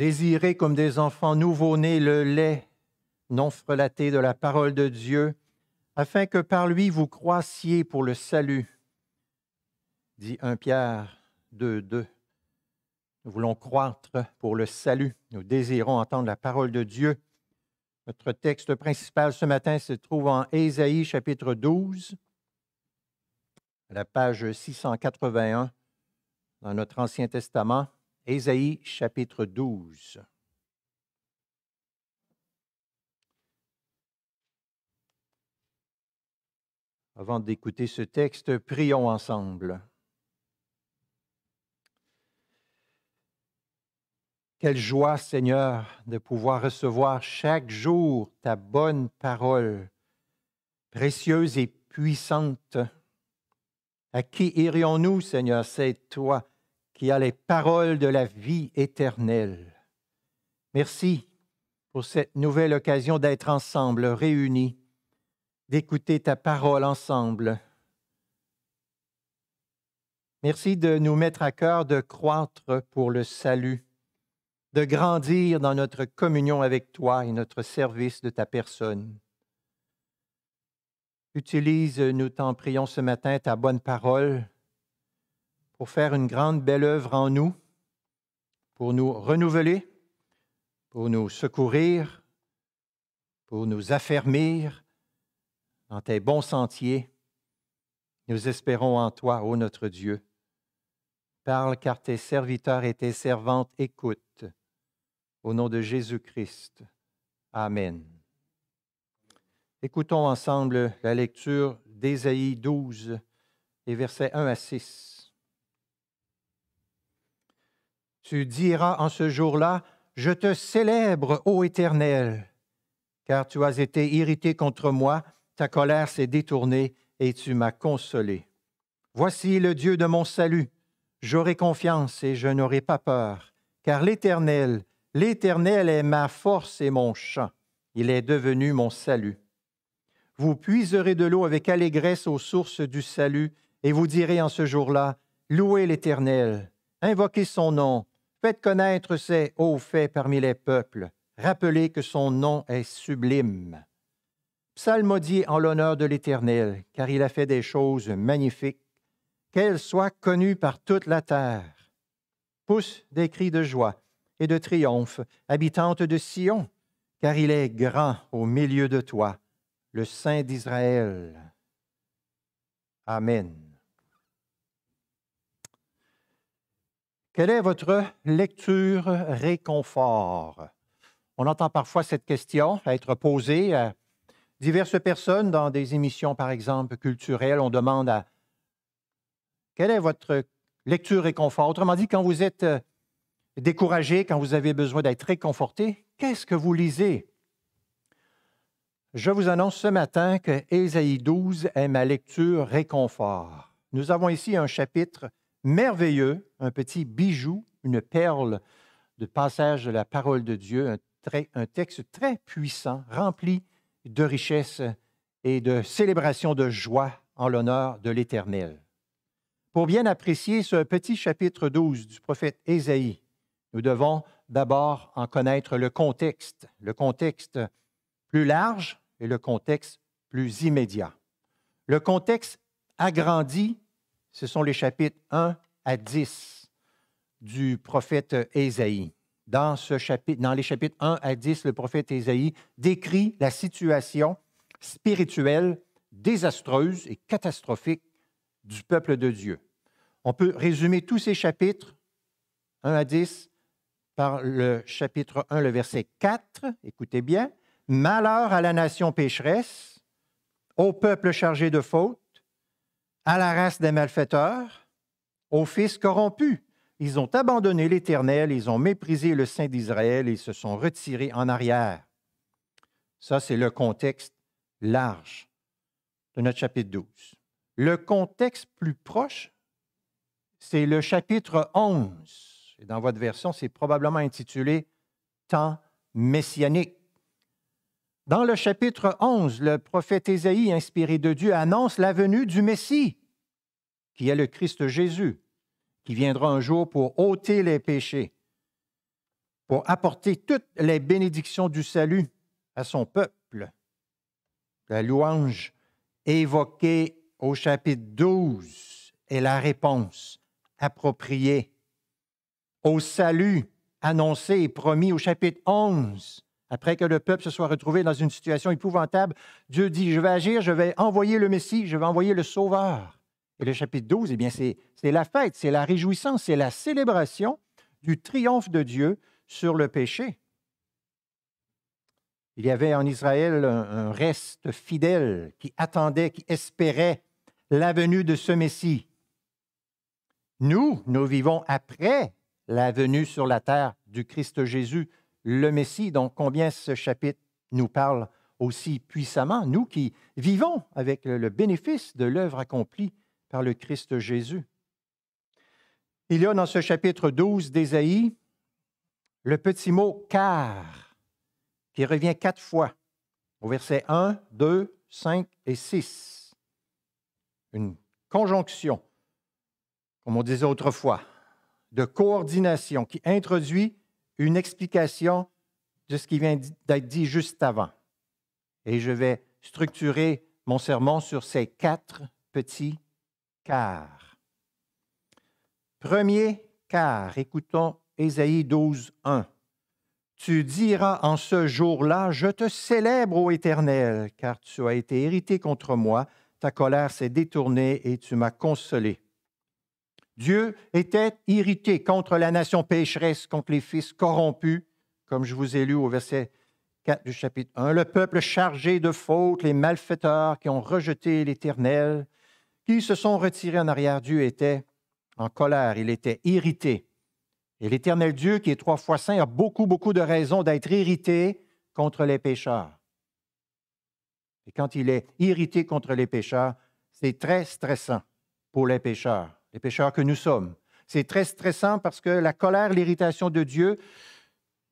Désirez comme des enfants nouveau-nés le lait non frelaté de la parole de Dieu, afin que par lui vous croissiez pour le salut. Dit 1 Pierre 2, 2. Nous voulons croître pour le salut. Nous désirons entendre la parole de Dieu. Notre texte principal ce matin se trouve en Ésaïe chapitre 12, à la page 681 dans notre Ancien Testament. Ésaïe chapitre 12. Avant d'écouter ce texte, prions ensemble. Quelle joie, Seigneur, de pouvoir recevoir chaque jour ta bonne parole, précieuse et puissante. À qui irions-nous, Seigneur C'est toi qui a les paroles de la vie éternelle. Merci pour cette nouvelle occasion d'être ensemble, réunis, d'écouter ta parole ensemble. Merci de nous mettre à cœur de croître pour le salut, de grandir dans notre communion avec toi et notre service de ta personne. Utilise, nous t'en prions ce matin, ta bonne parole pour faire une grande belle œuvre en nous, pour nous renouveler, pour nous secourir, pour nous affermir dans tes bons sentiers. Nous espérons en toi, ô notre Dieu. Parle car tes serviteurs et tes servantes écoutent. Au nom de Jésus-Christ. Amen. Écoutons ensemble la lecture d'Ésaïe 12 et versets 1 à 6. Tu diras en ce jour-là, Je te célèbre, ô Éternel, car tu as été irrité contre moi, ta colère s'est détournée, et tu m'as consolé. Voici le Dieu de mon salut. J'aurai confiance et je n'aurai pas peur, car l'Éternel, l'Éternel est ma force et mon chant. Il est devenu mon salut. Vous puiserez de l'eau avec allégresse aux sources du salut, et vous direz en ce jour-là, Louez l'Éternel, invoquez son nom, Faites connaître ses hauts faits parmi les peuples. Rappelez que son nom est sublime. Psalmodie en l'honneur de l'Éternel, car il a fait des choses magnifiques. Qu'elles soient connues par toute la terre. Pousse des cris de joie et de triomphe, habitante de Sion, car il est grand au milieu de toi, le Saint d'Israël. Amen. Quelle est votre lecture réconfort? On entend parfois cette question être posée à diverses personnes dans des émissions, par exemple, culturelles. On demande à quelle est votre lecture réconfort? Autrement dit, quand vous êtes euh, découragé, quand vous avez besoin d'être réconforté, qu'est-ce que vous lisez? Je vous annonce ce matin que Ésaïe 12 est ma lecture réconfort. Nous avons ici un chapitre merveilleux, un petit bijou, une perle de passage de la parole de Dieu, un, texte très puissant, rempli de richesses et de célébration de joie en l'honneur de l'Éternel. Pour bien apprécier ce petit chapitre 12 du prophète Ésaïe, nous devons d'abord en connaître le contexte, le contexte plus large et le contexte plus immédiat. Le contexte agrandi ce sont les chapitres 1 à 10 du prophète Ésaïe. Dans, les chapitres 1 à 10, le prophète Ésaïe décrit la situation spirituelle désastreuse et catastrophique du peuple de Dieu. On peut résumer tous ces chapitres 1 à 10 par le chapitre 1, le verset 4, écoutez bien, Malheur à la nation pécheresse, au peuple chargé de fautes, à la race des malfaiteurs, aux fils corrompus. Ils ont abandonné l'Éternel, ils ont méprisé le Saint d'Israël et se sont retirés en arrière. Ça, c'est le contexte large de notre chapitre 12. Le contexte plus proche, c'est le chapitre 11. Et dans votre version, c'est probablement intitulé Temps messianique. Dans le chapitre 11, le prophète Ésaïe, inspiré de Dieu, annonce la venue du Messie qui est le Christ Jésus, qui viendra un jour pour ôter les péchés, pour apporter toutes les bénédictions du salut à son peuple. La louange évoquée au chapitre 12 est la réponse appropriée au salut annoncé et promis au chapitre 11. Après que le peuple se soit retrouvé dans une situation épouvantable, Dieu dit, je vais agir, je vais envoyer le Messie, je vais envoyer le Sauveur. Et le chapitre 12, eh bien, c'est la fête, c'est la réjouissance, c'est la célébration du triomphe de Dieu sur le péché. Il y avait en Israël un, reste fidèle qui attendait, qui espérait la venue de ce Messie. Nous, nous vivons après la venue sur la terre du Christ Jésus, le Messie, dont combien ce chapitre nous parle aussi puissamment, nous qui vivons avec le bénéfice de l'œuvre accomplie par le Christ Jésus. Il y a dans ce chapitre 12 d'Ésaïe le petit mot car qui revient quatre fois au verset 1, 2, 5 et 6. Une conjonction, comme on disait autrefois, de coordination qui introduit une explication de ce qui vient d'être dit juste avant. Et je vais structurer mon sermon sur ces quatre petits car. Premier car, écoutons Ésaïe 12, 1. Tu diras en ce jour-là, je te célèbre, ô Éternel, car tu as été irrité contre moi, ta colère s'est détournée et tu m'as consolé. Dieu était irrité contre la nation pécheresse, contre les fils corrompus, comme je vous ai lu au verset 4 du chapitre 1. Le peuple chargé de fautes, les malfaiteurs qui ont rejeté l'Éternel, se sont retirés en arrière. Dieu était en colère, il était irrité. Et l'Éternel Dieu, qui est trois fois saint, a beaucoup, beaucoup de raisons d'être irrité contre les pécheurs. Et quand il est irrité contre les pécheurs, c'est très stressant pour les pécheurs, les pécheurs que nous sommes. C'est très stressant parce que la colère, l'irritation de Dieu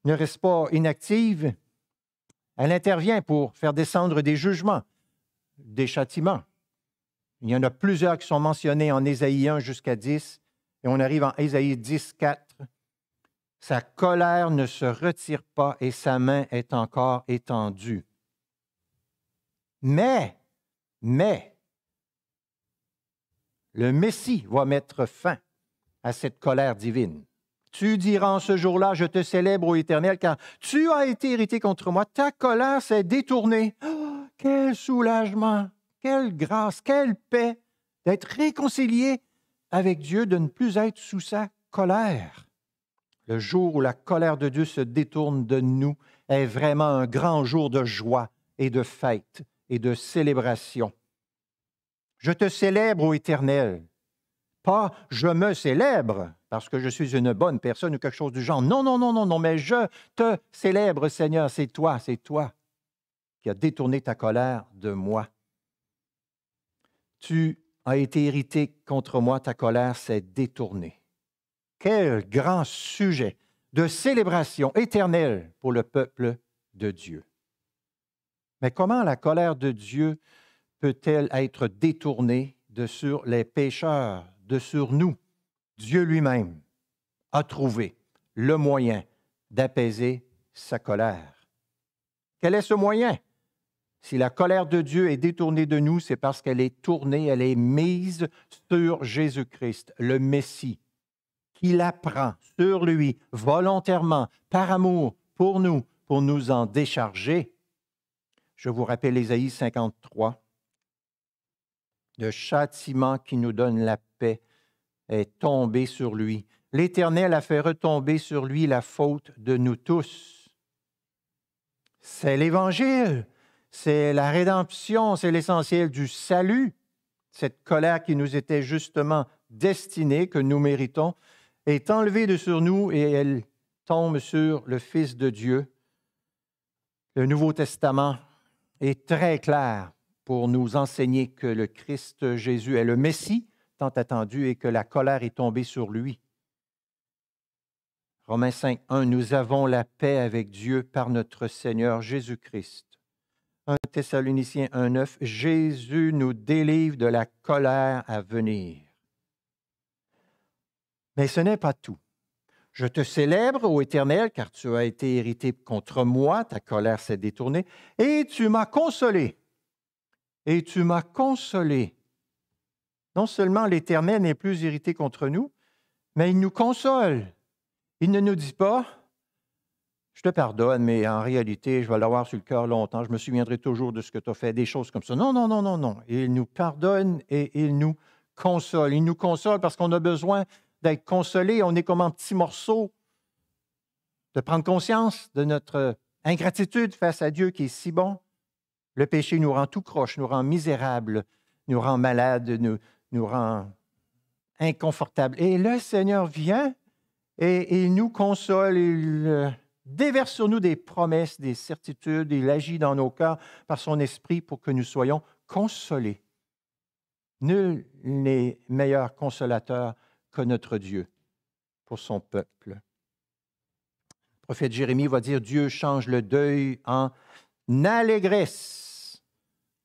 ne reste pas inactive. Elle intervient pour faire descendre des jugements, des châtiments. Il y en a plusieurs qui sont mentionnés en Ésaïe 1 jusqu'à 10, et on arrive en Ésaïe 10, 4. Sa colère ne se retire pas et sa main est encore étendue. Mais, mais, le Messie va mettre fin à cette colère divine. Tu diras en ce jour-là, je te célèbre, ô Éternel, car tu as été irrité contre moi, ta colère s'est détournée. Oh, quel soulagement! quelle grâce, quelle paix d'être réconcilié avec Dieu, de ne plus être sous sa colère. Le jour où la colère de Dieu se détourne de nous est vraiment un grand jour de joie et de fête et de célébration. Je te célèbre, ô Éternel. Pas je me célèbre parce que je suis une bonne personne ou quelque chose du genre. Non, non, non, non, non, mais je te célèbre, Seigneur. C'est toi, c'est toi qui as détourné ta colère de moi. Tu as été irrité contre moi, ta colère s'est détournée. Quel grand sujet de célébration éternelle pour le peuple de Dieu. Mais comment la colère de Dieu peut-elle être détournée de sur les pécheurs, de sur nous? Dieu lui-même a trouvé le moyen d'apaiser sa colère. Quel est ce moyen? Si la colère de Dieu est détournée de nous, c'est parce qu'elle est tournée, elle est mise sur Jésus-Christ, le Messie, qui la prend sur lui volontairement, par amour pour nous, pour nous en décharger. Je vous rappelle Ésaïe 53. Le châtiment qui nous donne la paix est tombé sur lui. L'Éternel a fait retomber sur lui la faute de nous tous. C'est l'Évangile c'est la rédemption, c'est l'essentiel du salut, cette colère qui nous était justement destinée, que nous méritons, est enlevée de sur nous et elle tombe sur le Fils de Dieu. Le Nouveau Testament est très clair pour nous enseigner que le Christ Jésus est le Messie tant attendu et que la colère est tombée sur lui. Romains 5, 1, nous avons la paix avec Dieu par notre Seigneur Jésus-Christ 1 Thessaloniciens 1.9, Jésus nous délivre de la colère à venir. Mais ce n'est pas tout. Je te célèbre, ô Éternel, car tu as été irrité contre moi, ta colère s'est détournée, et tu m'as consolé. Et tu m'as consolé. Non seulement l'Éternel n'est plus irrité contre nous, mais il nous console. Il ne nous dit pas, je te pardonne, mais en réalité, je vais l'avoir sur le cœur longtemps, je me souviendrai toujours de ce que tu as fait, des choses comme ça. Non, non, non, non, non. Il nous pardonne et il nous console. Il nous console parce qu'on a besoin d'être consolé. On est comme en petits morceaux, de prendre conscience de notre ingratitude face à Dieu qui est si bon. Le péché nous rend tout croche, nous rend misérable, nous rend malade, nous, nous rend inconfortable. Et le Seigneur vient et il nous console. Il, euh, déverse sur nous des promesses, des certitudes. Il agit dans nos cœurs par son esprit pour que nous soyons consolés. Nul n'est meilleur consolateur que notre Dieu pour son peuple. Le prophète Jérémie va dire, Dieu change le deuil en allégresse,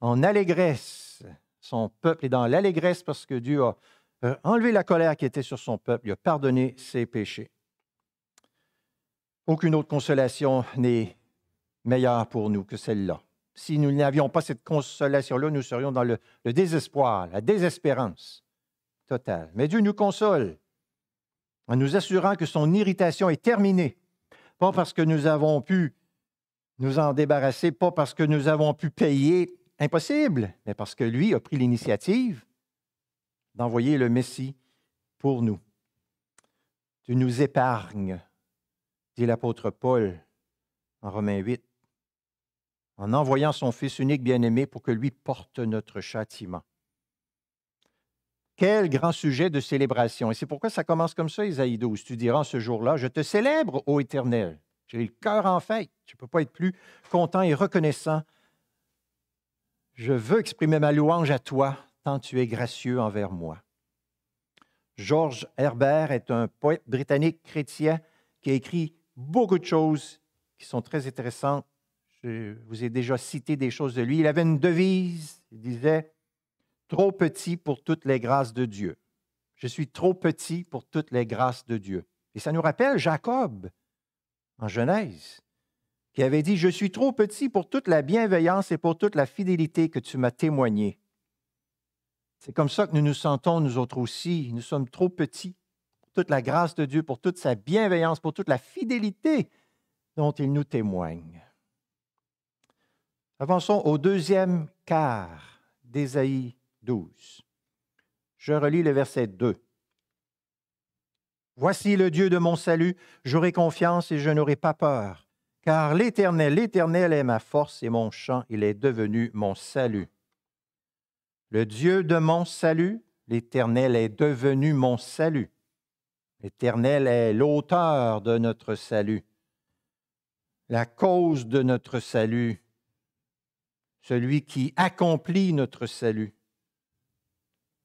en allégresse. Son peuple est dans l'allégresse parce que Dieu a euh, enlevé la colère qui était sur son peuple, il a pardonné ses péchés. Aucune autre consolation n'est meilleure pour nous que celle-là. Si nous n'avions pas cette consolation-là, nous serions dans le, désespoir, la désespérance totale. Mais Dieu nous console en nous assurant que son irritation est terminée, pas parce que nous avons pu nous en débarrasser, pas parce que nous avons pu payer, impossible, mais parce que lui a pris l'initiative d'envoyer le Messie pour nous. Tu nous épargnes dit l'apôtre Paul en Romains 8, en envoyant son Fils unique bien-aimé pour que lui porte notre châtiment. Quel grand sujet de célébration. Et c'est pourquoi ça commence comme ça, Isaïe 12. Tu diras ce jour-là, je te célèbre, ô Éternel. J'ai le cœur en fête. Je ne peux pas être plus content et reconnaissant. Je veux exprimer ma louange à toi, tant tu es gracieux envers moi. George Herbert est un poète britannique chrétien qui a écrit beaucoup de choses qui sont très intéressantes. Je vous ai déjà cité des choses de lui. Il avait une devise, il disait, trop petit pour toutes les grâces de Dieu. Je suis trop petit pour toutes les grâces de Dieu. Et ça nous rappelle Jacob en Genèse, qui avait dit, je suis trop petit pour toute la bienveillance et pour toute la fidélité que tu m'as témoignée. C'est comme ça que nous nous sentons, nous autres aussi. Nous sommes trop petits toute la grâce de Dieu, pour toute sa bienveillance, pour toute la fidélité dont il nous témoigne. Avançons au deuxième quart d'Ésaïe 12. Je relis le verset 2. Voici le Dieu de mon salut, j'aurai confiance et je n'aurai pas peur, car l'Éternel, l'Éternel est ma force et mon chant, il est devenu mon salut. Le Dieu de mon salut, l'Éternel est devenu mon salut. L'Éternel est l'auteur de notre salut, la cause de notre salut, celui qui accomplit notre salut.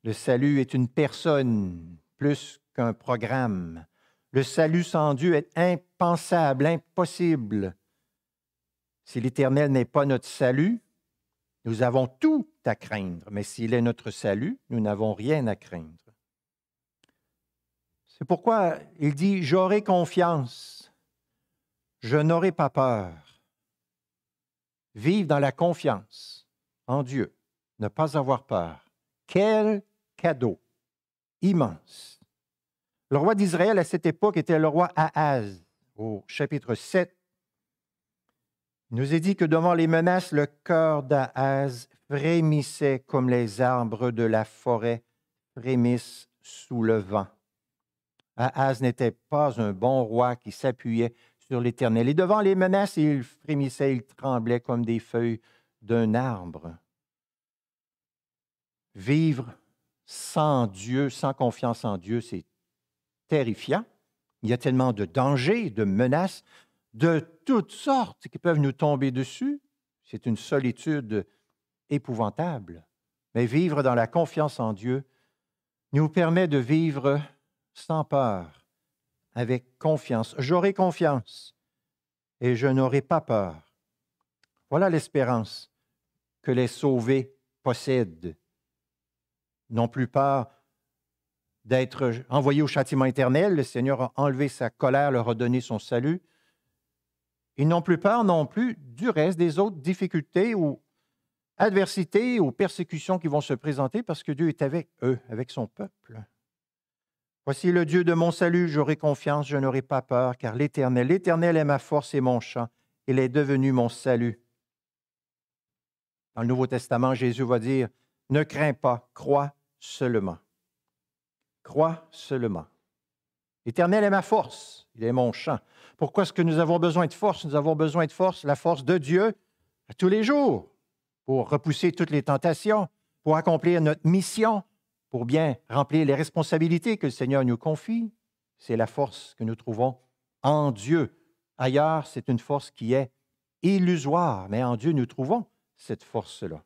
Le salut est une personne plus qu'un programme. Le salut sans Dieu est impensable, impossible. Si l'Éternel n'est pas notre salut, nous avons tout à craindre, mais s'il est notre salut, nous n'avons rien à craindre. C'est pourquoi il dit, j'aurai confiance, je n'aurai pas peur. Vivre dans la confiance en Dieu, ne pas avoir peur. Quel cadeau immense. Le roi d'Israël à cette époque était le roi Ahaz, au chapitre 7. Il nous est dit que devant les menaces, le cœur d'Ahaz frémissait comme les arbres de la forêt frémissent sous le vent. Ahaz n'était pas un bon roi qui s'appuyait sur l'Éternel. Et devant les menaces, il frémissait, il tremblait comme des feuilles d'un arbre. Vivre sans Dieu, sans confiance en Dieu, c'est terrifiant. Il y a tellement de dangers, de menaces, de toutes sortes qui peuvent nous tomber dessus. C'est une solitude épouvantable. Mais vivre dans la confiance en Dieu nous permet de vivre sans peur, avec confiance. J'aurai confiance et je n'aurai pas peur. Voilà l'espérance que les sauvés possèdent. N'ont plus peur d'être envoyés au châtiment éternel. Le Seigneur a enlevé sa colère, leur a donné son salut. Ils n'ont plus peur non plus du reste des autres difficultés ou adversités ou persécutions qui vont se présenter parce que Dieu est avec eux, avec son peuple. Voici le Dieu de mon salut, j'aurai confiance, je n'aurai pas peur, car l'Éternel, l'Éternel est ma force et mon chant, il est devenu mon salut. Dans le Nouveau Testament, Jésus va dire, ne crains pas, crois seulement. Crois seulement. L'Éternel est ma force, il est mon chant. » Pourquoi est-ce que nous avons besoin de force? Nous avons besoin de force, la force de Dieu, tous les jours, pour repousser toutes les tentations, pour accomplir notre mission, pour bien remplir les responsabilités que le Seigneur nous confie, c'est la force que nous trouvons en Dieu. Ailleurs, c'est une force qui est illusoire, mais en Dieu, nous trouvons cette force-là.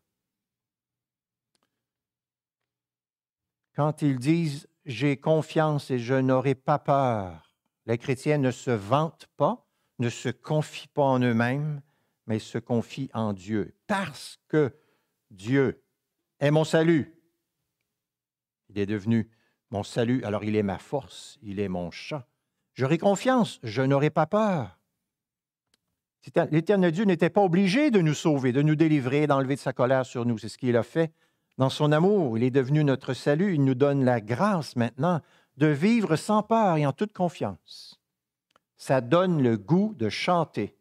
Quand ils disent J'ai confiance et je n'aurai pas peur, les chrétiens ne se vantent pas, ne se confient pas en eux-mêmes, mais se confient en Dieu, parce que Dieu est mon salut, il est devenu mon salut, alors il est ma force, il est mon chant. J'aurai confiance, je n'aurai pas peur. L'Éternel Dieu n'était pas obligé de nous sauver, de nous délivrer, d'enlever de sa colère sur nous. C'est ce qu'il a fait dans son amour. Il est devenu notre salut. Il nous donne la grâce maintenant de vivre sans peur et en toute confiance. Ça donne le goût de chanter.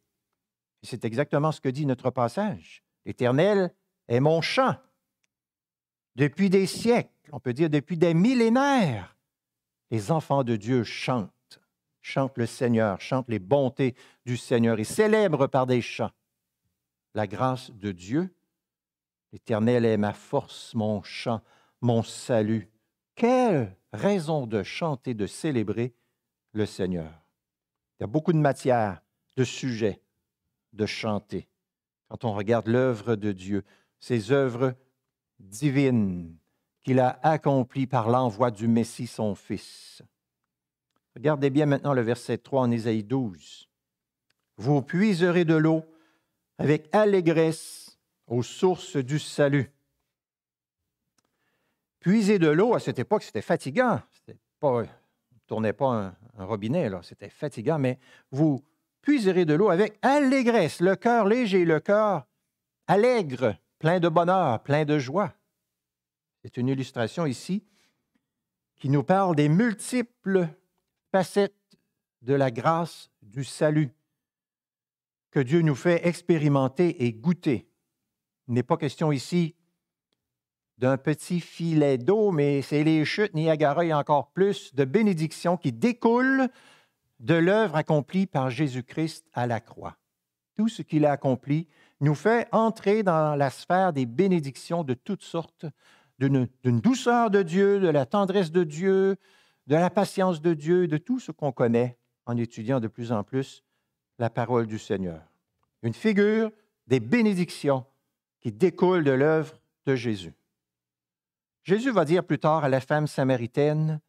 c'est exactement ce que dit notre passage. L'Éternel est mon chant depuis des siècles on peut dire depuis des millénaires, les enfants de Dieu chantent, chantent le Seigneur, chantent les bontés du Seigneur et célèbrent par des chants la grâce de Dieu. L'Éternel est ma force, mon chant, mon salut. Quelle raison de chanter, de célébrer le Seigneur. Il y a beaucoup de matière, de sujets, de chanter. Quand on regarde l'œuvre de Dieu, ses œuvres divines, qu'il a accompli par l'envoi du Messie, son Fils. Regardez bien maintenant le verset 3 en Ésaïe 12. Vous puiserez de l'eau avec allégresse aux sources du salut. Puiser de l'eau, à cette époque, c'était fatigant. Pas, on ne tournait pas un, robinet, Alors, c'était fatigant, mais vous puiserez de l'eau avec allégresse, le cœur léger, le cœur allègre, plein de bonheur, plein de joie. C'est une illustration ici qui nous parle des multiples facettes de la grâce du salut que Dieu nous fait expérimenter et goûter. Il n'est pas question ici d'un petit filet d'eau, mais c'est les chutes Niagara et encore plus de bénédictions qui découlent de l'œuvre accomplie par Jésus-Christ à la croix. Tout ce qu'il a accompli nous fait entrer dans la sphère des bénédictions de toutes sortes d'une douceur de Dieu, de la tendresse de Dieu, de la patience de Dieu, de tout ce qu'on connaît en étudiant de plus en plus la parole du Seigneur. Une figure des bénédictions qui découlent de l'œuvre de Jésus. Jésus va dire plus tard à la femme samaritaine,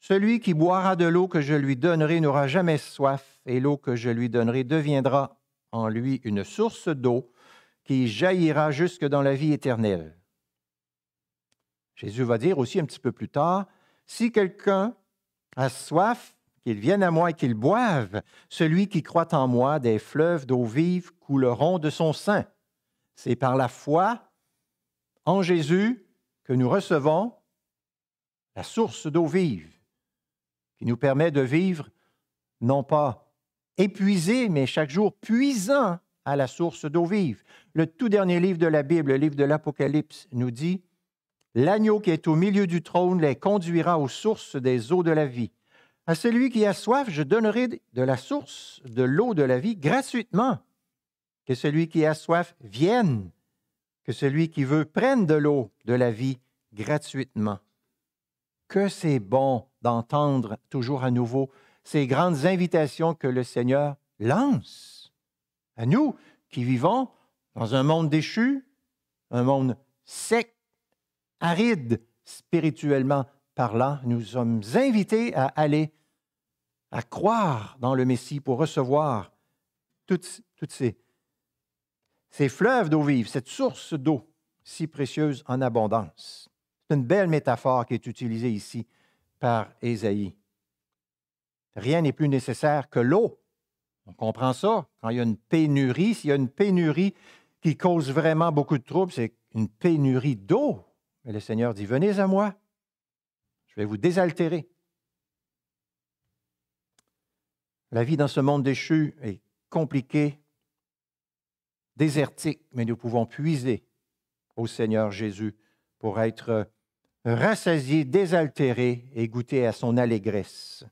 Celui qui boira de l'eau que je lui donnerai n'aura jamais soif, et l'eau que je lui donnerai deviendra en lui une source d'eau qui jaillira jusque dans la vie éternelle. Jésus va dire aussi un petit peu plus tard, si quelqu'un a soif, qu'il vienne à moi et qu'il boive, celui qui croit en moi, des fleuves d'eau vive couleront de son sein. C'est par la foi en Jésus que nous recevons la source d'eau vive qui nous permet de vivre non pas épuisé, mais chaque jour puisant à la source d'eau vive. Le tout dernier livre de la Bible, le livre de l'Apocalypse, nous dit L'agneau qui est au milieu du trône les conduira aux sources des eaux de la vie. À celui qui a soif, je donnerai de la source de l'eau de la vie gratuitement. Que celui qui a soif vienne, que celui qui veut prenne de l'eau de la vie gratuitement. Que c'est bon d'entendre toujours à nouveau ces grandes invitations que le Seigneur lance à nous qui vivons dans un monde déchu, un monde sec, Aride, spirituellement parlant, nous sommes invités à aller, à croire dans le Messie pour recevoir toutes, ces, ces fleuves d'eau vive, cette source d'eau si précieuse en abondance. C'est une belle métaphore qui est utilisée ici par Ésaïe. Rien n'est plus nécessaire que l'eau. On comprend ça. Quand il y a une pénurie, s'il y a une pénurie qui cause vraiment beaucoup de troubles, c'est une pénurie d'eau et le Seigneur dit, venez à moi, je vais vous désaltérer. La vie dans ce monde déchu est compliquée, désertique, mais nous pouvons puiser au Seigneur Jésus pour être rassasiés, désaltérés et goûter à son allégresse.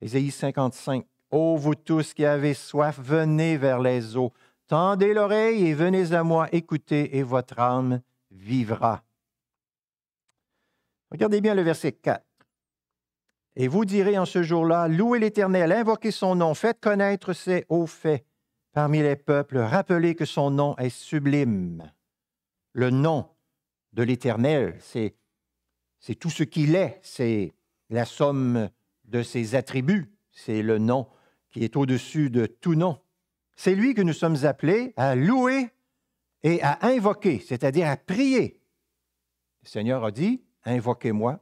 Ésaïe 55. Ô vous tous qui avez soif, venez vers les eaux. Tendez l'oreille et venez à moi, écoutez, et votre âme vivra. Regardez bien le verset 4. Et vous direz en ce jour-là, louez l'Éternel, invoquez son nom, faites connaître ses hauts faits parmi les peuples, rappelez que son nom est sublime. Le nom de l'Éternel, c'est, c'est tout ce qu'il est, c'est la somme de ses attributs, c'est le nom qui est au-dessus de tout nom. C'est lui que nous sommes appelés à louer et à invoquer, c'est-à-dire à prier. Le Seigneur a dit, invoquez-moi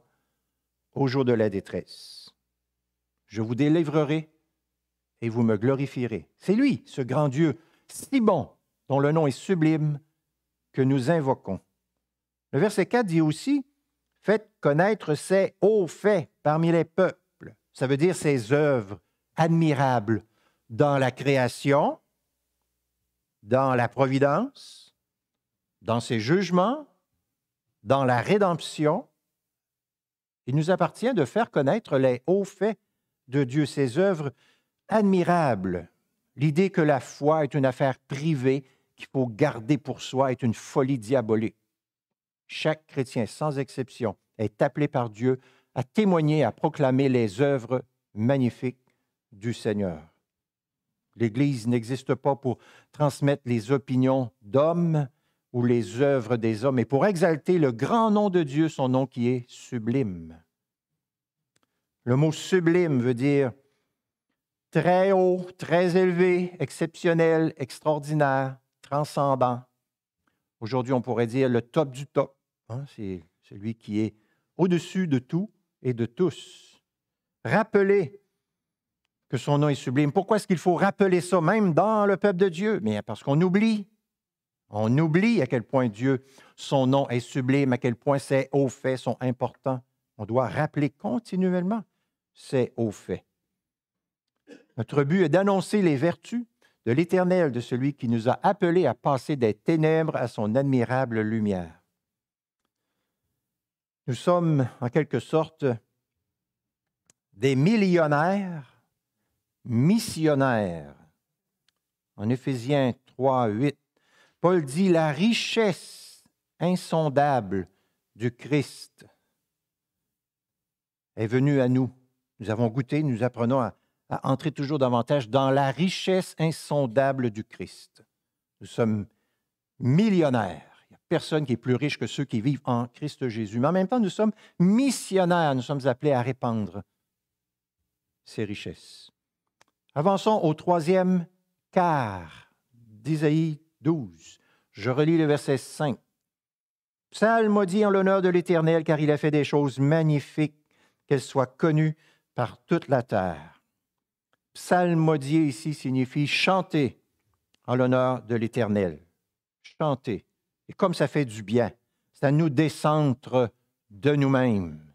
au jour de la détresse. Je vous délivrerai et vous me glorifierez. C'est lui, ce grand Dieu, si bon, dont le nom est sublime, que nous invoquons. Le verset 4 dit aussi, faites connaître ses hauts faits parmi les peuples. Ça veut dire ses œuvres admirables dans la création, dans la providence, dans ses jugements, dans la rédemption. Il nous appartient de faire connaître les hauts faits de Dieu, ses œuvres admirables. L'idée que la foi est une affaire privée qu'il faut garder pour soi est une folie diabolique. Chaque chrétien, sans exception, est appelé par Dieu à témoigner, à proclamer les œuvres magnifiques du Seigneur. L'Église n'existe pas pour transmettre les opinions d'hommes, ou les œuvres des hommes, et pour exalter le grand nom de Dieu, son nom qui est sublime. Le mot sublime veut dire très haut, très élevé, exceptionnel, extraordinaire, transcendant. Aujourd'hui, on pourrait dire le top du top. Hein, c'est celui qui est au-dessus de tout et de tous. Rappelez que son nom est sublime. Pourquoi est-ce qu'il faut rappeler ça même dans le peuple de Dieu? Mais parce qu'on oublie. On oublie à quel point Dieu, son nom est sublime, à quel point ses hauts faits sont importants. On doit rappeler continuellement ses hauts faits. Notre but est d'annoncer les vertus de l'Éternel, de celui qui nous a appelés à passer des ténèbres à son admirable lumière. Nous sommes, en quelque sorte, des millionnaires missionnaires. En Éphésiens 3, 8, Paul dit la richesse insondable du Christ est venue à nous. Nous avons goûté, nous apprenons à, entrer toujours davantage dans la richesse insondable du Christ. Nous sommes millionnaires. Il n'y a personne qui est plus riche que ceux qui vivent en Christ Jésus. Mais en même temps, nous sommes missionnaires. Nous sommes appelés à répandre ces richesses. Avançons au troisième quart d'Isaïe 12. Je relis le verset 5. Psalmodier en l'honneur de l'Éternel, car il a fait des choses magnifiques, qu'elles soient connues par toute la terre. Psalmodier ici signifie chanter en l'honneur de l'Éternel. Chanter. Et comme ça fait du bien, ça nous décentre de nous-mêmes.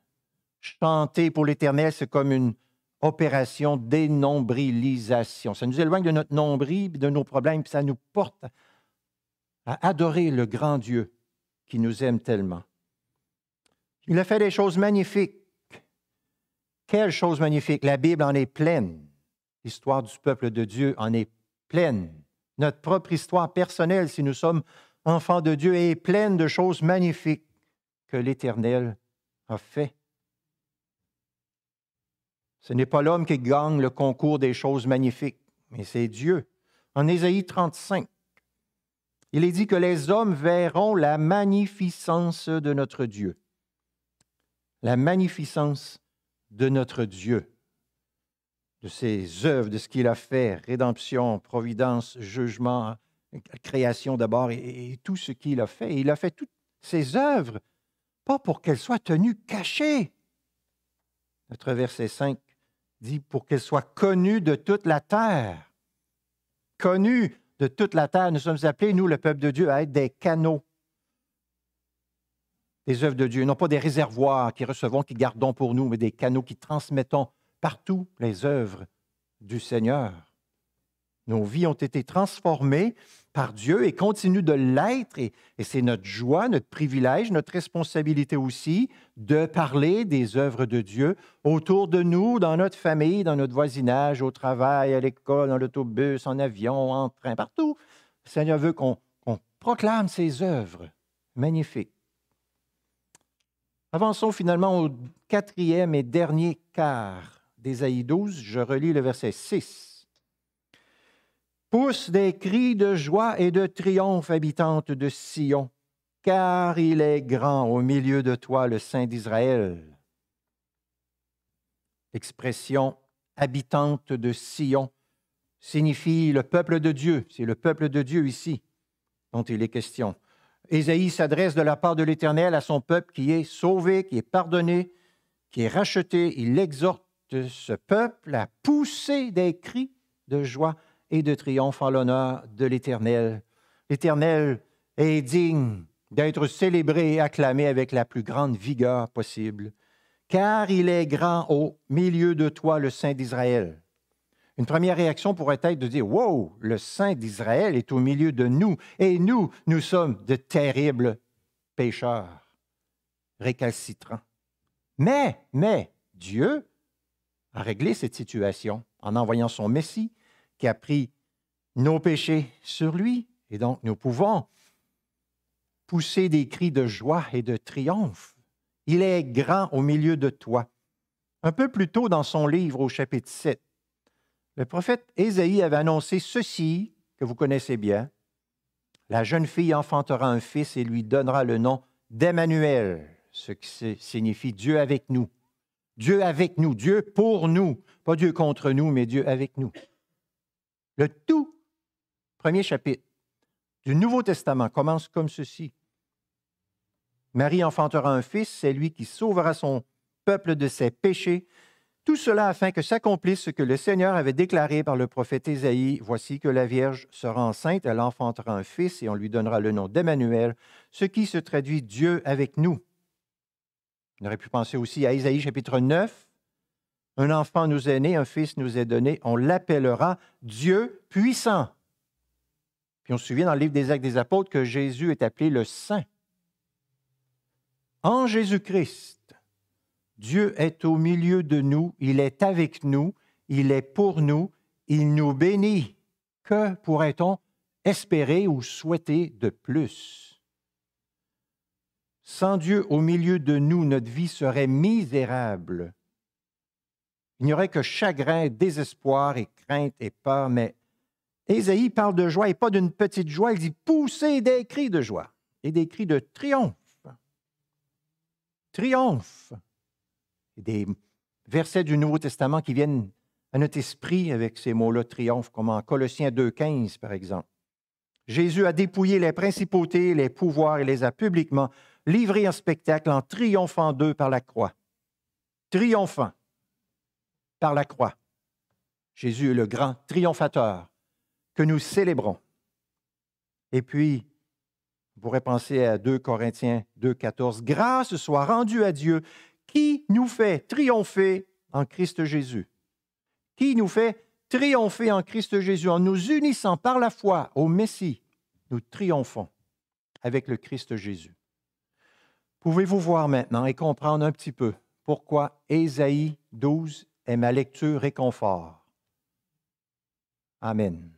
Chanter pour l'Éternel, c'est comme une opération dénombrilisation. Ça nous éloigne de notre nombril, de nos problèmes, puis ça nous porte à adorer le grand Dieu qui nous aime tellement. Il a fait des choses magnifiques. Quelles choses magnifiques? La Bible en est pleine. L'histoire du peuple de Dieu en est pleine. Notre propre histoire personnelle, si nous sommes enfants de Dieu, est pleine de choses magnifiques que l'Éternel a fait. Ce n'est pas l'homme qui gagne le concours des choses magnifiques, mais c'est Dieu. En Ésaïe 35, il est dit que les hommes verront la magnificence de notre Dieu. La magnificence de notre Dieu, de ses œuvres, de ce qu'il a fait, rédemption, providence, jugement, création d'abord, et, tout ce qu'il a fait. il a fait toutes ses œuvres, pas pour qu'elles soient tenues cachées. Notre verset 5 dit pour qu'elles soient connues de toute la terre, connues de toute la terre. Nous sommes appelés, nous, le peuple de Dieu, à être des canaux des œuvres de Dieu, non pas des réservoirs qui recevons, qui gardons pour nous, mais des canaux qui transmettons partout les œuvres du Seigneur. Nos vies ont été transformées par Dieu et continuent de l'être. Et, c'est notre joie, notre privilège, notre responsabilité aussi de parler des œuvres de Dieu autour de nous, dans notre famille, dans notre voisinage, au travail, à l'école, dans l'autobus, en avion, en train, partout. Le Seigneur veut qu'on proclame ses œuvres. magnifiques. Avançons finalement au quatrième et dernier quart d'Ésaïe 12. Je relis le verset 6. « Pousse des cris de joie et de triomphe, habitante de Sion, car il est grand au milieu de toi, le Saint d'Israël. L'expression habitante de Sion signifie le peuple de Dieu. C'est le peuple de Dieu ici dont il est question. Ésaïe s'adresse de la part de l'Éternel à son peuple qui est sauvé, qui est pardonné, qui est racheté. Il exhorte ce peuple à pousser des cris de joie et de triomphe en l'honneur de l'Éternel. L'Éternel est digne d'être célébré et acclamé avec la plus grande vigueur possible, car il est grand au milieu de toi, le Saint d'Israël. Une première réaction pourrait être de dire, Wow, le Saint d'Israël est au milieu de nous, et nous, nous sommes de terribles pécheurs, récalcitrants. Mais, mais, Dieu a réglé cette situation en envoyant son Messie, qui a pris nos péchés sur lui. Et donc, nous pouvons pousser des cris de joie et de triomphe. Il est grand au milieu de toi. Un peu plus tôt dans son livre au chapitre 7, le prophète Ésaïe avait annoncé ceci que vous connaissez bien. La jeune fille enfantera un fils et lui donnera le nom d'Emmanuel, ce qui signifie Dieu avec nous. Dieu avec nous, Dieu pour nous, pas Dieu contre nous, mais Dieu avec nous. Le tout premier chapitre du Nouveau Testament commence comme ceci. Marie enfantera un fils, c'est lui qui sauvera son peuple de ses péchés. Tout cela afin que s'accomplisse ce que le Seigneur avait déclaré par le prophète Isaïe Voici que la Vierge sera enceinte, elle enfantera un fils et on lui donnera le nom d'Emmanuel, ce qui se traduit Dieu avec nous. On aurait pu penser aussi à Isaïe chapitre 9, un enfant nous est né, un fils nous est donné, on l'appellera Dieu puissant. Puis on se souvient dans le livre des Actes des Apôtres que Jésus est appelé le Saint. En Jésus-Christ, Dieu est au milieu de nous, il est avec nous, il est pour nous, il nous bénit. Que pourrait-on espérer ou souhaiter de plus? Sans Dieu au milieu de nous, notre vie serait misérable il n'y aurait que chagrin, désespoir et crainte et peur. Mais Ésaïe parle de joie et pas d'une petite joie. Il dit pousser des cris de joie et des cris de triomphe. Triomphe. Des versets du Nouveau Testament qui viennent à notre esprit avec ces mots-là, triomphe, comme en Colossiens 2.15, par exemple. Jésus a dépouillé les principautés, les pouvoirs et les a publiquement livrés en spectacle en triomphant d'eux par la croix. Triomphant la croix. Jésus est le grand triomphateur que nous célébrons. Et puis, vous pourrez penser à 2 Corinthiens 2, 14. « Grâce soit rendue à Dieu qui nous fait triompher en Christ Jésus. Qui nous fait triompher en Christ Jésus. En nous unissant par la foi au Messie, nous triomphons avec le Christ Jésus. Pouvez-vous voir maintenant et comprendre un petit peu pourquoi Ésaïe 12 et ma lecture réconfort. Amen.